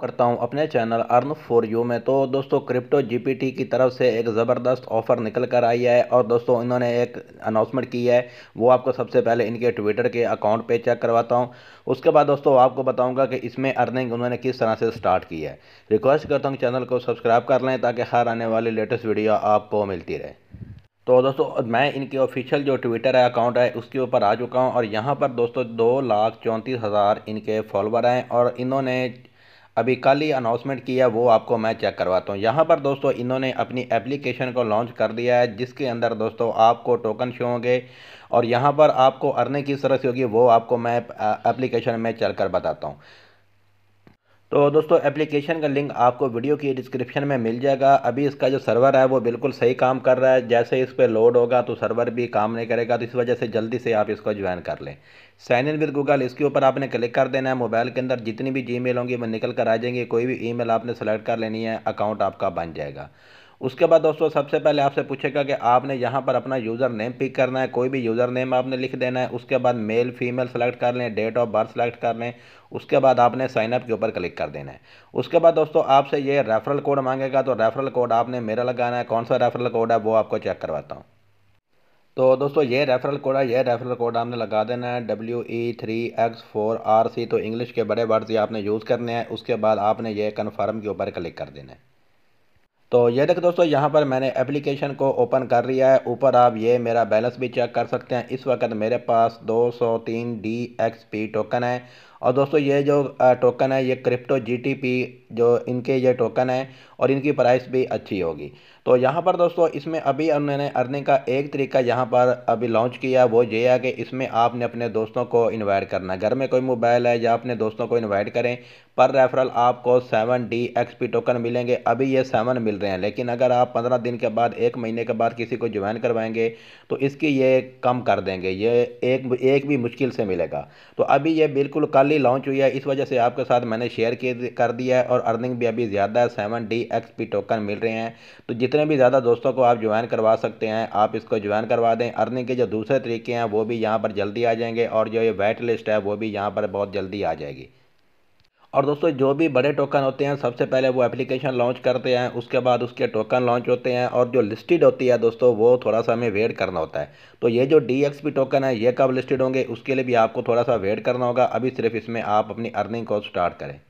करता हूं अपने चैनल अर्न फॉर यू में तो दोस्तों क्रिप्टो जीपीटी की तरफ से एक ज़बरदस्त ऑफ़र निकल कर आई है और दोस्तों इन्होंने एक अनाउंसमेंट की है वो आपको सबसे पहले इनके ट्विटर के अकाउंट पे चेक करवाता हूं उसके बाद दोस्तों आपको बताऊंगा कि इसमें अर्निंग उन्होंने किस तरह से स्टार्ट की है रिक्वेस्ट करता हूँ चैनल को सब्सक्राइब कर लें ताकि हर आने वाली लेटेस्ट वीडियो आपको मिलती रहे तो दोस्तों मैं इनके ऑफिशियल जो ट्विटर है अकाउंट है उसके ऊपर आ चुका हूँ और यहाँ पर दोस्तों दो लाख चौंतीस हज़ार इनके फॉलोवर हैं और इन्होंने अभी कल ही अनाउंसमेंट किया वो आपको मैं चेक करवाता हूँ यहाँ पर दोस्तों इन्होंने अपनी एप्लीकेशन को लॉन्च कर दिया है जिसके अंदर दोस्तों आपको टोकन शो होंगे और यहाँ पर आपको अर्निंग किस तरह से होगी वो आपको मैं एप्लीकेशन में चल कर बताता हूँ तो दोस्तों एप्लीकेशन का लिंक आपको वीडियो की डिस्क्रिप्शन में मिल जाएगा अभी इसका जो सर्वर है वो बिल्कुल सही काम कर रहा है जैसे इस पर लोड होगा तो सर्वर भी काम नहीं करेगा तो इस वजह से जल्दी से आप इसको ज्वाइन कर लें साइन इन विद गूगल इसके ऊपर आपने क्लिक कर देना है मोबाइल के अंदर जितनी भी जी होंगी वो निकल कर आ जाएंगे कोई भी ई आपने सेलेक्ट कर लेनी है अकाउंट आपका बन जाएगा उसके बाद दोस्तों सबसे पहले आपसे पूछेगा कि आपने यहाँ पर अपना यूज़र नेम पिक करना है कोई भी यूज़र नेम आपने लिख देना है उसके बाद मेल फीमेल सेलेक्ट कर लें डेट ऑफ बर्थ सेलेक्ट कर लें उसके बाद आपने साइनअप के ऊपर क्लिक कर देना है उसके बाद दोस्तों आपसे ये रेफरल कोड मांगेगा तो रेफरल कोड आपने मेरा लगाना है कौन सा रेफरल कोड है वो आपको चेक करवाता हूँ तो दोस्तों ये रेफरल कोड है ये रेफरल कोड आपने लगा देना है W E three X four R C तो इंग्लिश के बड़े वर्ड्स ये आपने यूज़ करने हैं उसके बाद आपने ये कन्फर्म के ऊपर क्लिक कर देना है तो ये देखो दोस्तों यहाँ पर मैंने एप्लीकेशन को ओपन कर लिया है ऊपर आप ये मेरा बैलेंस भी चेक कर सकते हैं इस वक्त मेरे पास 203 डी एक्स पी टोकन है और दोस्तों ये जो टोकन है ये क्रिप्टो जीटीपी जो इनके ये टोकन है और इनकी प्राइस भी अच्छी होगी तो यहाँ पर दोस्तों इसमें अभी उन्होंने अर्निंग का एक तरीका यहाँ पर अभी लॉन्च किया वो ये है कि इसमें आपने अपने दोस्तों को इन्वाइट करना घर में कोई मोबाइल है या अपने दोस्तों को इन्वाइट करें पर रेफरल आपको seven D X P token मिलेंगे अभी ये सेवन मिल रहे हैं लेकिन अगर आप पंद्रह दिन के बाद एक महीने के बाद किसी को ज्वाइन करवाएंगे तो इसकी ये कम कर देंगे ये एक एक भी मुश्किल से मिलेगा तो अभी ये बिल्कुल कल हाल ही लॉन्च हुई है इस वजह से आपके साथ मैंने शेयर कर दिया है और अर्निंग भी अभी ज़्यादा है seven D X P token मिल रहे हैं तो जितने भी ज़्यादा दोस्तों को आप ज्वाइन करवा सकते हैं आप इसको ज्वाइन करवा दें अर्निंग के जो दूसरे तरीके हैं वो भी यहाँ पर जल्दी आ जाएंगे और जो ये वेट लिस्ट है वो भी यहाँ पर बहुत जल्दी आ जाएगी और दोस्तों जो भी बड़े टोकन होते हैं सबसे पहले वो एप्लीकेशन लॉन्च करते हैं उसके बाद उसके टोकन लॉन्च होते हैं और जो लिस्टेड होती है दोस्तों वो थोड़ा सा हमें वेट करना होता है तो ये जो डी टोकन है ये कब लिस्टेड होंगे उसके लिए भी आपको थोड़ा सा वेट करना होगा अभी सिर्फ इसमें आप अपनी अर्निंग को स्टार्ट करें